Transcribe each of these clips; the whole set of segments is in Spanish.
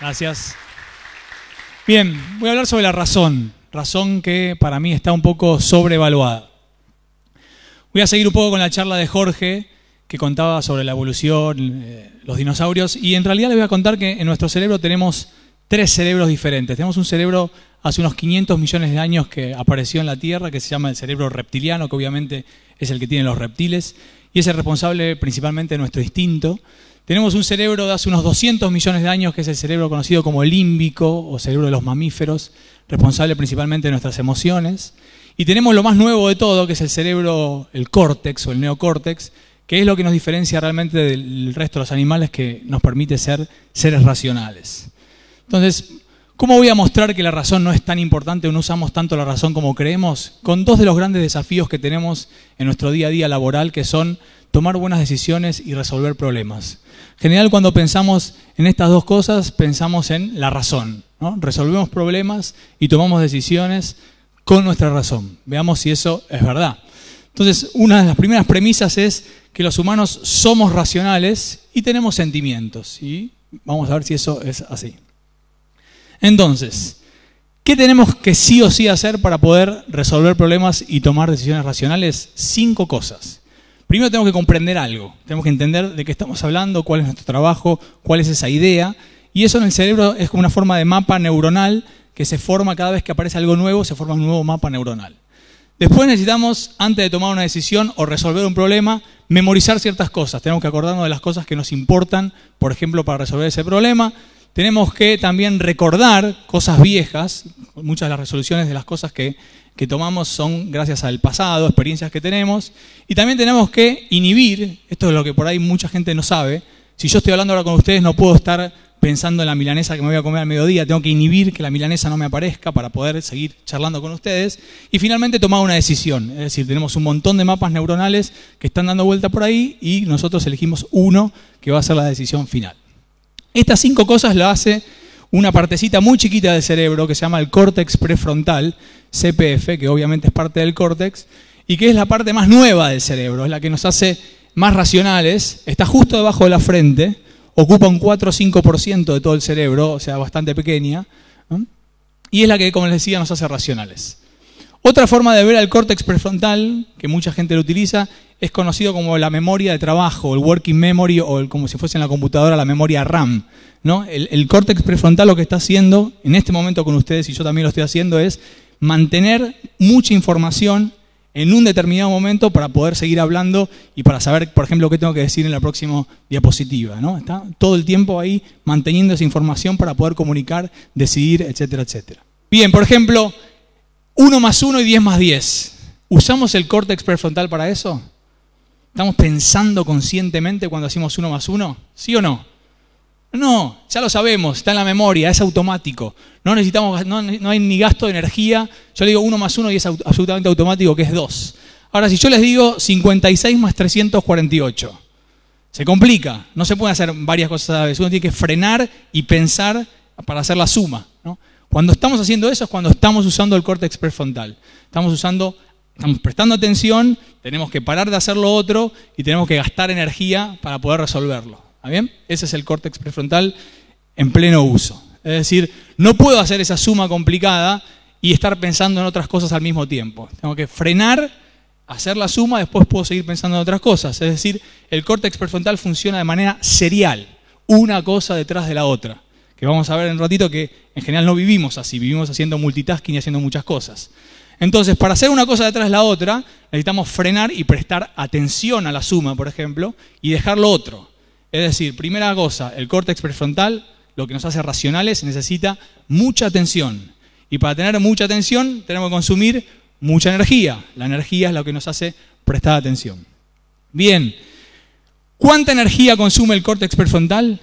Gracias. Bien, voy a hablar sobre la razón, razón que para mí está un poco sobrevaluada. Voy a seguir un poco con la charla de Jorge que contaba sobre la evolución, eh, los dinosaurios, y en realidad les voy a contar que en nuestro cerebro tenemos tres cerebros diferentes. Tenemos un cerebro hace unos 500 millones de años que apareció en la Tierra, que se llama el cerebro reptiliano, que obviamente es el que tienen los reptiles, y es el responsable principalmente de nuestro instinto. Tenemos un cerebro de hace unos 200 millones de años, que es el cerebro conocido como límbico o cerebro de los mamíferos, responsable principalmente de nuestras emociones. Y tenemos lo más nuevo de todo, que es el cerebro, el córtex o el neocórtex, ¿Qué es lo que nos diferencia realmente del resto de los animales que nos permite ser seres racionales. Entonces, ¿cómo voy a mostrar que la razón no es tan importante o no usamos tanto la razón como creemos? Con dos de los grandes desafíos que tenemos en nuestro día a día laboral, que son tomar buenas decisiones y resolver problemas. En general, cuando pensamos en estas dos cosas, pensamos en la razón. Resolvemos problemas y tomamos decisiones con nuestra razón. Veamos si eso es verdad. Entonces, una de las primeras premisas es que los humanos somos racionales y tenemos sentimientos. Y vamos a ver si eso es así. Entonces, ¿qué tenemos que sí o sí hacer para poder resolver problemas y tomar decisiones racionales? Cinco cosas. Primero tenemos que comprender algo, tenemos que entender de qué estamos hablando, cuál es nuestro trabajo, cuál es esa idea. Y eso en el cerebro es como una forma de mapa neuronal que se forma cada vez que aparece algo nuevo, se forma un nuevo mapa neuronal. Después necesitamos, antes de tomar una decisión o resolver un problema, memorizar ciertas cosas. Tenemos que acordarnos de las cosas que nos importan, por ejemplo, para resolver ese problema. Tenemos que también recordar cosas viejas. Muchas de las resoluciones de las cosas que, que tomamos son gracias al pasado, experiencias que tenemos. Y también tenemos que inhibir, esto es lo que por ahí mucha gente no sabe. Si yo estoy hablando ahora con ustedes, no puedo estar pensando en la milanesa que me voy a comer al mediodía, tengo que inhibir que la milanesa no me aparezca para poder seguir charlando con ustedes. Y finalmente tomar una decisión, es decir, tenemos un montón de mapas neuronales que están dando vuelta por ahí y nosotros elegimos uno que va a ser la decisión final. Estas cinco cosas la hace una partecita muy chiquita del cerebro que se llama el córtex prefrontal, CPF, que obviamente es parte del córtex, y que es la parte más nueva del cerebro, es la que nos hace más racionales, está justo debajo de la frente, ocupa un 4 o 5% de todo el cerebro, o sea, bastante pequeña, y es la que, como les decía, nos hace racionales. Otra forma de ver al córtex prefrontal, que mucha gente lo utiliza, es conocido como la memoria de trabajo, el working memory o como si fuese en la computadora la memoria RAM. ¿no? El, el, córtex prefrontal lo que está haciendo en este momento con ustedes, y yo también lo estoy haciendo, es mantener mucha información en un determinado momento para poder seguir hablando y para saber, por ejemplo, qué tengo que decir en la próxima diapositiva. ¿no? Está todo el tiempo ahí manteniendo esa información para poder comunicar, decidir, etcétera, etcétera. Bien, por ejemplo, 1 más 1 y 10 más 10. ¿Usamos el córtex prefrontal para eso? ¿Estamos pensando conscientemente cuando hacemos 1 más 1? ¿Sí o no? No, ya lo sabemos, está en la memoria, es automático. No necesitamos, no, hay ni gasto de energía. Yo le digo 1 más 1 y es absolutamente automático, que es 2. Ahora, si yo les digo 56 más 348, se complica. No se pueden hacer varias cosas a la vez. Uno tiene que frenar y pensar para hacer la suma. Cuando estamos haciendo eso es cuando estamos usando el córtex prefrontal. Estamos usando estamos prestando atención, tenemos que parar de hacer lo otro y tenemos que gastar energía para poder resolverlo. Ese es el córtex prefrontal en pleno uso. Es decir, no puedo hacer esa suma complicada y estar pensando en otras cosas al mismo tiempo. Tengo que frenar, hacer la suma, después puedo seguir pensando en otras cosas. Es decir, el córtex prefrontal funciona de manera serial, una cosa detrás de la otra. Que vamos a ver en un ratito que en general no vivimos así, vivimos haciendo multitasking y haciendo muchas cosas. Entonces, para hacer una cosa detrás de la otra, necesitamos frenar y prestar atención a la suma, por ejemplo, y dejar lo otro. Es decir, primera cosa, el córtex prefrontal, lo que nos hace racionales, necesita mucha atención. Y para tener mucha atención tenemos que consumir mucha energía. La energía es lo que nos hace prestar atención. Bien, ¿cuánta energía consume el córtex prefrontal?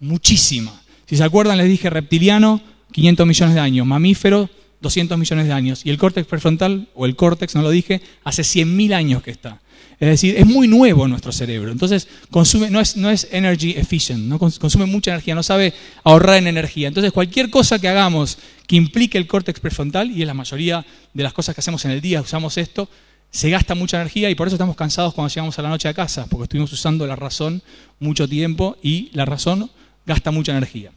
Muchísima. Si se acuerdan, les dije reptiliano, 500 millones de años, mamífero, 200 millones de años. Y el córtex prefrontal, o el córtex, no lo dije, hace 100.000 años que está. Es decir, es muy nuevo nuestro cerebro. Entonces, consume, no, es, no es energy efficient, no consume mucha energía, no sabe ahorrar en energía. Entonces, cualquier cosa que hagamos que implique el córtex prefrontal, y es la mayoría de las cosas que hacemos en el día, usamos esto, se gasta mucha energía y por eso estamos cansados cuando llegamos a la noche a casa, porque estuvimos usando la razón mucho tiempo y la razón gasta mucha energía.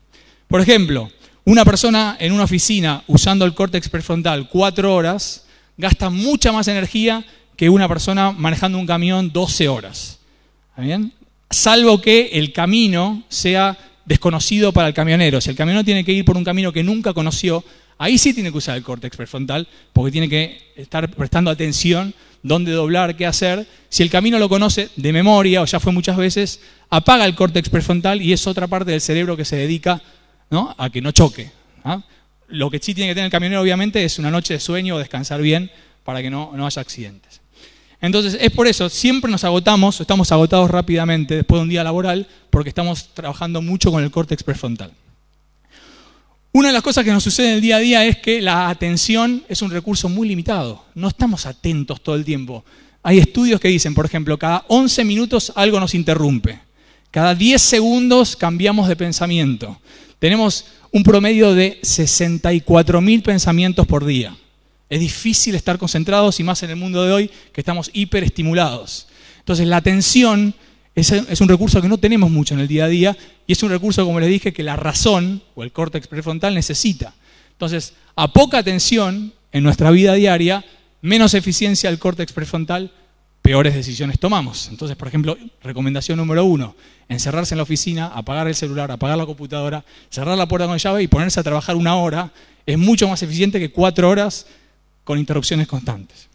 Por ejemplo, una persona en una oficina usando el córtex prefrontal cuatro horas gasta mucha más energía que una persona manejando un camión 12 horas. Salvo que el camino sea desconocido para el camionero. Si el camionero tiene que ir por un camino que nunca conoció, ahí sí tiene que usar el córtex prefrontal, porque tiene que estar prestando atención dónde doblar, qué hacer. Si el camino lo conoce de memoria o ya fue muchas veces, apaga el córtex prefrontal y es otra parte del cerebro que se dedica a que no choque. Lo que sí tiene que tener el camionero, obviamente, es una noche de sueño o descansar bien para que no haya accidentes. Entonces, es por eso, siempre nos agotamos, estamos agotados rápidamente después de un día laboral, porque estamos trabajando mucho con el córtex prefrontal. Una de las cosas que nos sucede en el día a día es que la atención es un recurso muy limitado. No estamos atentos todo el tiempo. Hay estudios que dicen, por ejemplo, cada 11 minutos algo nos interrumpe. Cada 10 segundos cambiamos de pensamiento. Tenemos un promedio de 64.000 pensamientos por día. Es difícil estar concentrados y más en el mundo de hoy que estamos hiperestimulados. Entonces la atención es, un recurso que no tenemos mucho en el día a día y es un recurso, como les dije, que la razón o el córtex prefrontal necesita. Entonces, a poca atención en nuestra vida diaria, menos eficiencia del córtex prefrontal, peores decisiones tomamos. Entonces, por ejemplo, recomendación número uno, encerrarse en la oficina, apagar el celular, apagar la computadora, cerrar la puerta con llave y ponerse a trabajar una hora es mucho más eficiente que cuatro horas con interrupciones constantes.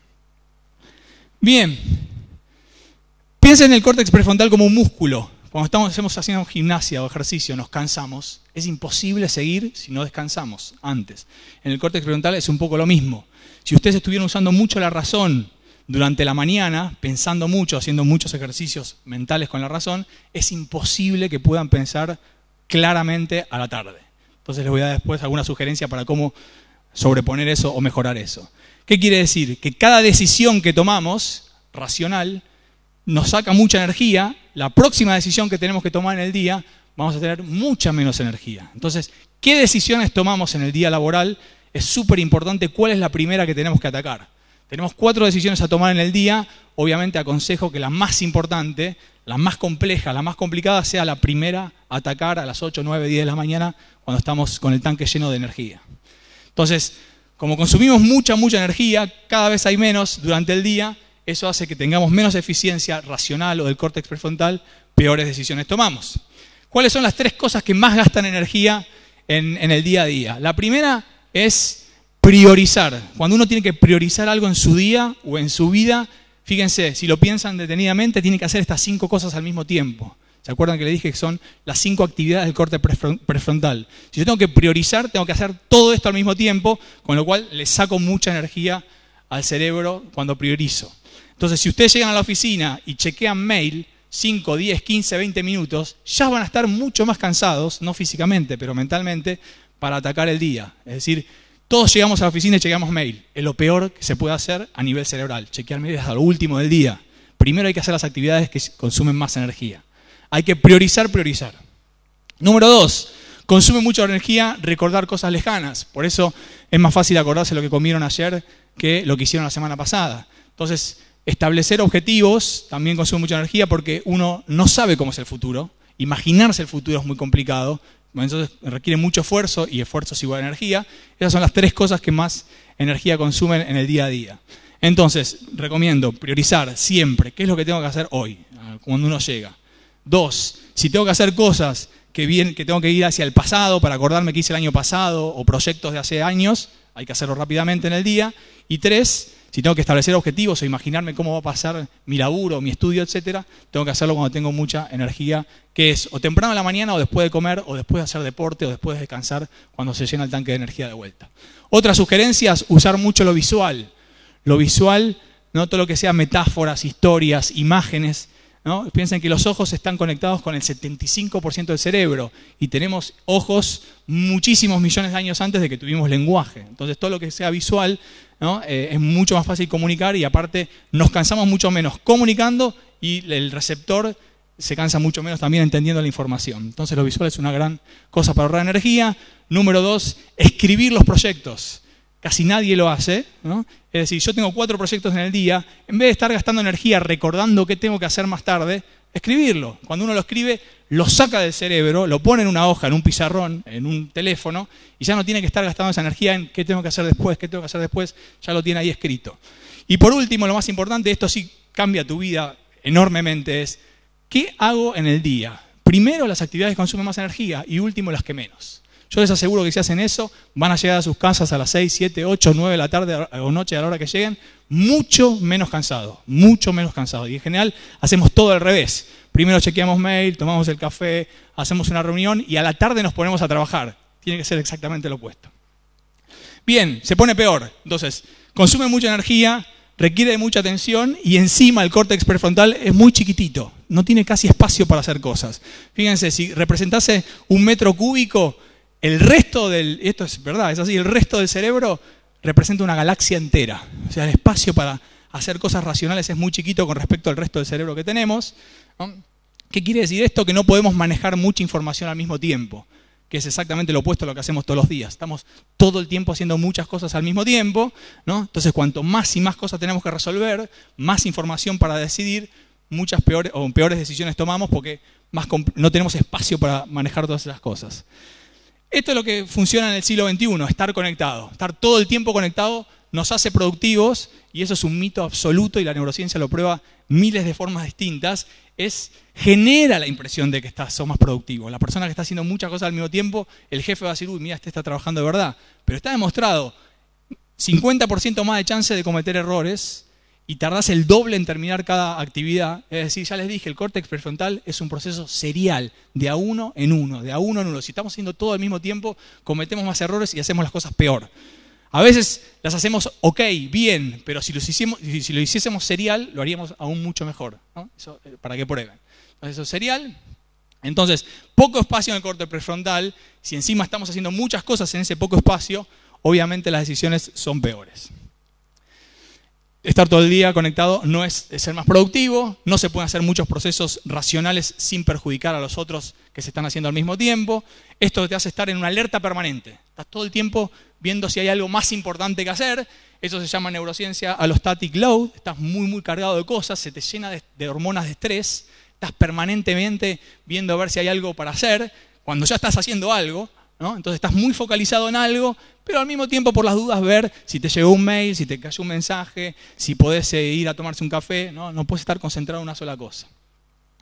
Bien, piensen en el córtex prefrontal como un músculo. Cuando estamos hacemos, haciendo gimnasia o ejercicio, nos cansamos. Es imposible seguir si no descansamos antes. En el córtex prefrontal es un poco lo mismo. Si ustedes estuvieran usando mucho la razón durante la mañana, pensando mucho, haciendo muchos ejercicios mentales con la razón, es imposible que puedan pensar claramente a la tarde. Entonces les voy a dar después alguna sugerencia para cómo sobreponer eso o mejorar eso. ¿Qué quiere decir? Que cada decisión que tomamos, racional, nos saca mucha energía, la próxima decisión que tenemos que tomar en el día, vamos a tener mucha menos energía. Entonces, ¿qué decisiones tomamos en el día laboral? Es súper importante cuál es la primera que tenemos que atacar. Tenemos cuatro decisiones a tomar en el día, obviamente aconsejo que la más importante, la más compleja, la más complicada sea la primera a atacar a las 8, 9, 10 de la mañana cuando estamos con el tanque lleno de energía. Entonces, como consumimos mucha, mucha energía, cada vez hay menos durante el día, eso hace que tengamos menos eficiencia racional o del córtex prefrontal, peores decisiones tomamos. ¿Cuáles son las tres cosas que más gastan energía en, en el día a día? La primera es priorizar. Cuando uno tiene que priorizar algo en su día o en su vida, fíjense, si lo piensan detenidamente, tiene que hacer estas cinco cosas al mismo tiempo. ¿Se acuerdan que le dije que son las cinco actividades del corte prefrontal? Si yo tengo que priorizar, tengo que hacer todo esto al mismo tiempo, con lo cual le saco mucha energía al cerebro cuando priorizo. Entonces, si ustedes llegan a la oficina y chequean mail 5, 10, 15, 20 minutos, ya van a estar mucho más cansados, no físicamente, pero mentalmente, para atacar el día. Es decir, todos llegamos a la oficina y chequeamos mail. Es lo peor que se puede hacer a nivel cerebral. Chequear mail hasta lo último del día. Primero hay que hacer las actividades que consumen más energía. Hay que priorizar, priorizar. Número dos, consume mucha energía recordar cosas lejanas. Por eso es más fácil acordarse lo que comieron ayer que lo que hicieron la semana pasada. Entonces, establecer objetivos también consume mucha energía porque uno no sabe cómo es el futuro. Imaginarse el futuro es muy complicado. Entonces requiere mucho esfuerzo y esfuerzo es igual energía. Esas son las tres cosas que más energía consumen en el día a día. Entonces, recomiendo priorizar siempre qué es lo que tengo que hacer hoy, cuando uno llega Dos, si tengo que hacer cosas que, que tengo que ir hacia el pasado para acordarme que hice el año pasado o proyectos de hace años, hay que hacerlo rápidamente en el día. Y tres, si tengo que establecer objetivos o imaginarme cómo va a pasar mi laburo, mi estudio, etcétera, tengo que hacerlo cuando tengo mucha energía, que es o temprano en la mañana o después de comer o después de hacer deporte o después de descansar cuando se llena el tanque de energía de vuelta. Otras sugerencias, usar mucho lo visual. Lo visual, no todo lo que sea metáforas, historias, imágenes, Piensen que los ojos están conectados con el 75% del cerebro y tenemos ojos muchísimos millones de años antes de que tuvimos lenguaje. Entonces todo lo que sea visual eh, es mucho más fácil comunicar y aparte nos cansamos mucho menos comunicando y el receptor se cansa mucho menos también entendiendo la información. Entonces lo visual es una gran cosa para ahorrar energía. Número dos, escribir los proyectos casi nadie lo hace, es decir, yo tengo cuatro proyectos en el día, en vez de estar gastando energía recordando qué tengo que hacer más tarde, escribirlo. Cuando uno lo escribe, lo saca del cerebro, lo pone en una hoja, en un pizarrón, en un teléfono, y ya no tiene que estar gastando esa energía en qué tengo que hacer después, qué tengo que hacer después, ya lo tiene ahí escrito. Y por último, lo más importante, esto sí cambia tu vida enormemente, es ¿qué hago en el día? Primero, las actividades que consumen más energía y último, las que menos. Yo les aseguro que si hacen eso, van a llegar a sus casas a las 6, 7, 8, 9 de la tarde o noche a la hora que lleguen, mucho menos cansados, mucho menos cansados. Y en general hacemos todo al revés. Primero chequeamos mail, tomamos el café, hacemos una reunión y a la tarde nos ponemos a trabajar. Tiene que ser exactamente lo opuesto. Bien, se pone peor. Entonces, consume mucha energía, requiere mucha atención y encima el córtex prefrontal es muy chiquitito, no tiene casi espacio para hacer cosas. Fíjense, si representase un metro cúbico, el resto del, esto es verdad, es así, el resto del cerebro representa una galaxia entera. O sea, el espacio para hacer cosas racionales es muy chiquito con respecto al resto del cerebro que tenemos. ¿Qué quiere decir esto? Que no podemos manejar mucha información al mismo tiempo, que es exactamente lo opuesto a lo que hacemos todos los días. Estamos todo el tiempo haciendo muchas cosas al mismo tiempo, Entonces, cuanto más y más cosas tenemos que resolver, más información para decidir, muchas peores o peores decisiones tomamos porque no tenemos espacio para manejar todas esas cosas. Esto es lo que funciona en el siglo XXI, estar conectado. Estar todo el tiempo conectado nos hace productivos y eso es un mito absoluto y la neurociencia lo prueba miles de formas distintas. Es, genera la impresión de que estás, más productivos. La persona que está haciendo muchas cosas al mismo tiempo, el jefe va a decir, uy, mira, este está trabajando de verdad. Pero está demostrado 50% más de chance de cometer errores y tardás el doble en terminar cada actividad. Es decir, ya les dije, el córtex prefrontal es un proceso serial, de a uno en uno, de a uno en uno. Si estamos haciendo todo al mismo tiempo, cometemos más errores y hacemos las cosas peor. A veces las hacemos ok, bien, pero si lo, hiciésemos serial, lo haríamos aún mucho mejor. ¿no? Eso, eh, para que prueben. Entonces, eso serial. Entonces, poco espacio en el corte prefrontal. Si encima estamos haciendo muchas cosas en ese poco espacio, obviamente las decisiones son peores. Estar todo el día conectado no es ser más productivo, no se pueden hacer muchos procesos racionales sin perjudicar a los otros que se están haciendo al mismo tiempo. Esto te hace estar en una alerta permanente. Estás todo el tiempo viendo si hay algo más importante que hacer. Eso se llama neurociencia allostatic load. Estás muy, muy cargado de cosas, se te llena de, de hormonas de estrés. Estás permanentemente viendo a ver si hay algo para hacer. Cuando ya estás haciendo algo, entonces estás muy focalizado en algo, pero al mismo tiempo por las dudas ver si te llegó un mail, si te cayó un mensaje, si podés eh, ir a tomarse un café, ¿no? puedes estar concentrado en una sola cosa.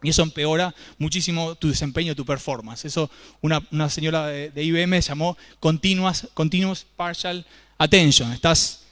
Y eso empeora muchísimo tu desempeño, tu performance. Eso una, señora de, IBM llamó continuous partial attention. Estás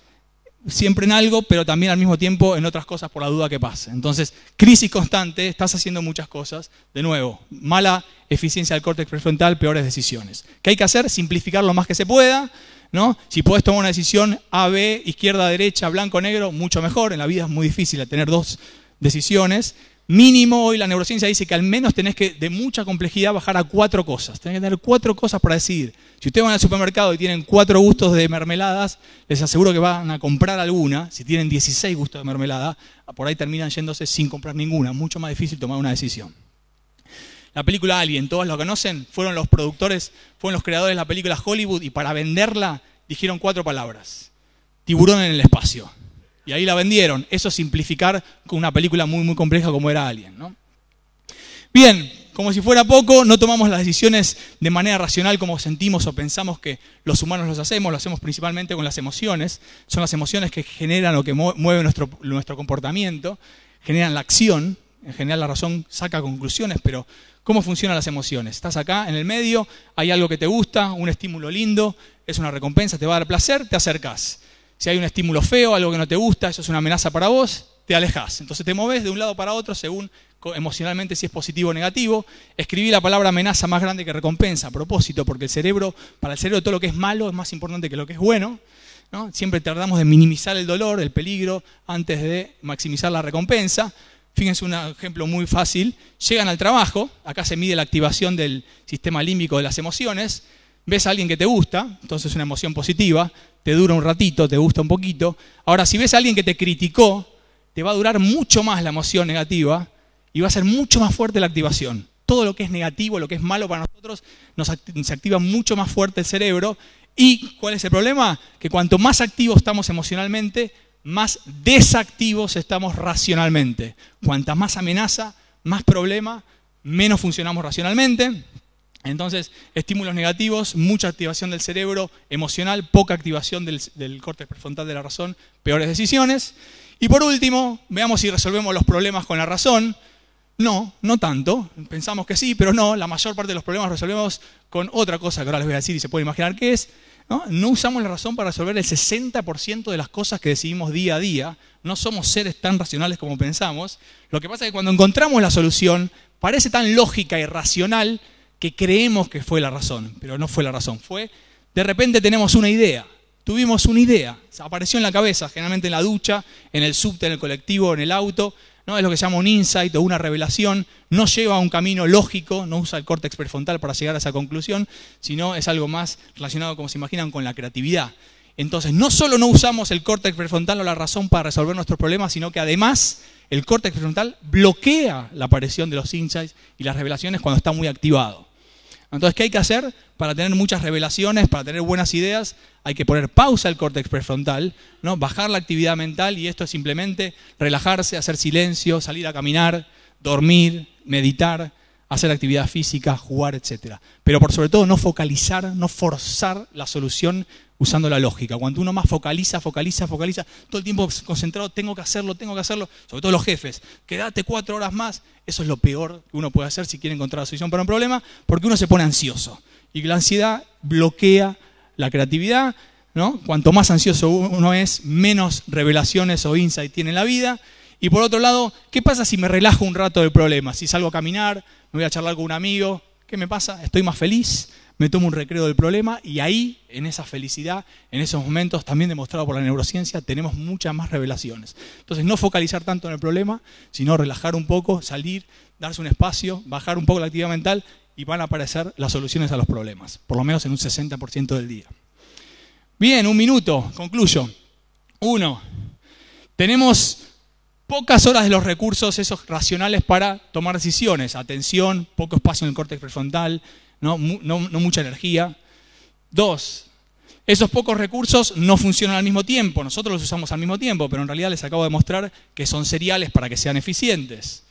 siempre en algo, pero también al mismo tiempo en otras cosas por la duda que pase. Entonces, crisis constante, estás haciendo muchas cosas. De nuevo, mala eficiencia del córtex prefrontal, peores decisiones. ¿Qué hay que hacer? Simplificar lo más que se pueda. ¿no? Si puedes tomar una decisión A, B, izquierda, derecha, blanco, negro, mucho mejor. En la vida es muy difícil tener dos decisiones mínimo hoy la neurociencia dice que al menos tenés que de mucha complejidad bajar a cuatro cosas. Tenés que tener cuatro cosas para decidir. Si ustedes van al supermercado y tienen cuatro gustos de mermeladas, les aseguro que van a comprar alguna. Si tienen 16 gustos de mermelada, por ahí terminan yéndose sin comprar ninguna. Mucho más difícil tomar una decisión. La película Alien, todos lo conocen, fueron los productores, fueron los creadores de la película Hollywood y para venderla dijeron cuatro palabras. Tiburón en el espacio. Y ahí la vendieron. Eso es simplificar con una película muy, muy compleja como era Alien. ¿no? Bien, como si fuera poco, no tomamos las decisiones de manera racional como sentimos o pensamos que los humanos los hacemos, lo hacemos principalmente con las emociones. Son las emociones que generan o que mueven nuestro, nuestro comportamiento, generan la acción. En general la razón saca conclusiones, pero ¿cómo funcionan las emociones? Estás acá en el medio, hay algo que te gusta, un estímulo lindo, es una recompensa, te va a dar placer, te acercas. Si hay un estímulo feo, algo que no te gusta, eso es una amenaza para vos, te alejas. Entonces te moves de un lado para otro según emocionalmente si es positivo o negativo. Escribí la palabra amenaza más grande que recompensa, a propósito, porque el cerebro, para el cerebro todo lo que es malo es más importante que lo que es bueno. ¿no? Siempre tardamos de minimizar el dolor, el peligro, antes de maximizar la recompensa. Fíjense un ejemplo muy fácil. Llegan al trabajo, acá se mide la activación del sistema límbico de las emociones ves a alguien que te gusta, entonces es una emoción positiva, te dura un ratito, te gusta un poquito. Ahora, si ves a alguien que te criticó, te va a durar mucho más la emoción negativa y va a ser mucho más fuerte la activación. Todo lo que es negativo, lo que es malo para nosotros, nos se activa mucho más fuerte el cerebro. ¿Y cuál es el problema? Que cuanto más activos estamos emocionalmente, más desactivos estamos racionalmente. Cuanta más amenaza, más problema, menos funcionamos racionalmente. Entonces, estímulos negativos, mucha activación del cerebro emocional, poca activación del, corte prefrontal de la razón, peores decisiones. Y por último, veamos si resolvemos los problemas con la razón. No, no tanto. Pensamos que sí, pero no. La mayor parte de los problemas resolvemos con otra cosa que ahora les voy a decir y se puede imaginar qué es. ¿no? no usamos la razón para resolver el 60% de las cosas que decidimos día a día. No somos seres tan racionales como pensamos. Lo que pasa es que cuando encontramos la solución, parece tan lógica y racional que creemos que fue la razón, pero no fue la razón. Fue, de repente tenemos una idea, tuvimos una idea, apareció en la cabeza, generalmente en la ducha, en el subte, en el colectivo, en el auto, ¿no? es lo que se llama un insight o una revelación, no lleva a un camino lógico, no usa el córtex prefrontal para llegar a esa conclusión, sino es algo más relacionado, como se imaginan, con la creatividad. Entonces, no solo no usamos el córtex prefrontal o la razón para resolver nuestros problemas, sino que además el córtex prefrontal bloquea la aparición de los insights y las revelaciones cuando está muy activado. Entonces, ¿qué hay que hacer? Para tener muchas revelaciones, para tener buenas ideas, hay que poner pausa al córtex prefrontal, ¿no? bajar la actividad mental y esto es simplemente relajarse, hacer silencio, salir a caminar, dormir, meditar, hacer actividad física, jugar, etc. Pero por sobre todo no focalizar, no forzar la solución usando la lógica. Cuando uno más focaliza, focaliza, focaliza, todo el tiempo concentrado, tengo que hacerlo, tengo que hacerlo, sobre todo los jefes, quédate cuatro horas más, eso es lo peor que uno puede hacer si quiere encontrar la solución para un problema, porque uno se pone ansioso. Y la ansiedad bloquea la creatividad, ¿no? Cuanto más ansioso uno es, menos revelaciones o insight tiene en la vida. Y por otro lado, ¿qué pasa si me relajo un rato del problema? Si salgo a caminar, me voy a charlar con un amigo, ¿Qué me pasa? Estoy más feliz, me tomo un recreo del problema y ahí, en esa felicidad, en esos momentos también demostrado por la neurociencia, tenemos muchas más revelaciones. Entonces, no focalizar tanto en el problema, sino relajar un poco, salir, darse un espacio, bajar un poco la actividad mental y van a aparecer las soluciones a los problemas, por lo menos en un 60% del día. Bien, un minuto, concluyo. Uno, tenemos pocas horas de los recursos esos racionales para tomar decisiones. Atención, poco espacio en el córtex prefrontal, no, mucha energía. Dos, esos pocos recursos no funcionan al mismo tiempo. Nosotros los usamos al mismo tiempo, pero en realidad les acabo de mostrar que son seriales para que sean eficientes.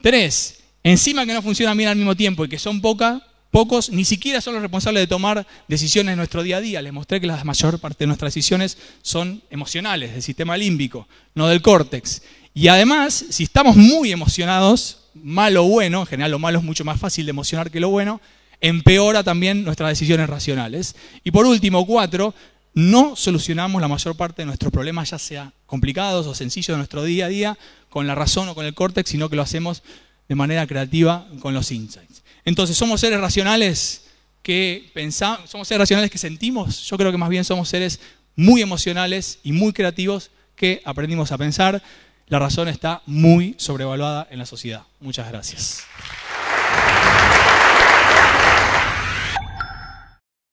Tres, encima que no funcionan bien al mismo tiempo y que son poca, pocos, ni siquiera son los responsables de tomar decisiones en nuestro día a día. Les mostré que la mayor parte de nuestras decisiones son emocionales, del sistema límbico, no del córtex. Y además, si estamos muy emocionados, malo o bueno, en general lo malo es mucho más fácil de emocionar que lo bueno, empeora también nuestras decisiones racionales. Y por último, cuatro, no solucionamos la mayor parte de nuestros problemas, ya sea complicados o sencillos de nuestro día a día, con la razón o con el córtex, sino que lo hacemos de manera creativa con los insights. Entonces, ¿somos seres racionales que pensamos, somos seres racionales que sentimos? Yo creo que más bien somos seres muy emocionales y muy creativos que aprendimos a pensar. La razón está muy sobrevaluada en la sociedad. Muchas gracias.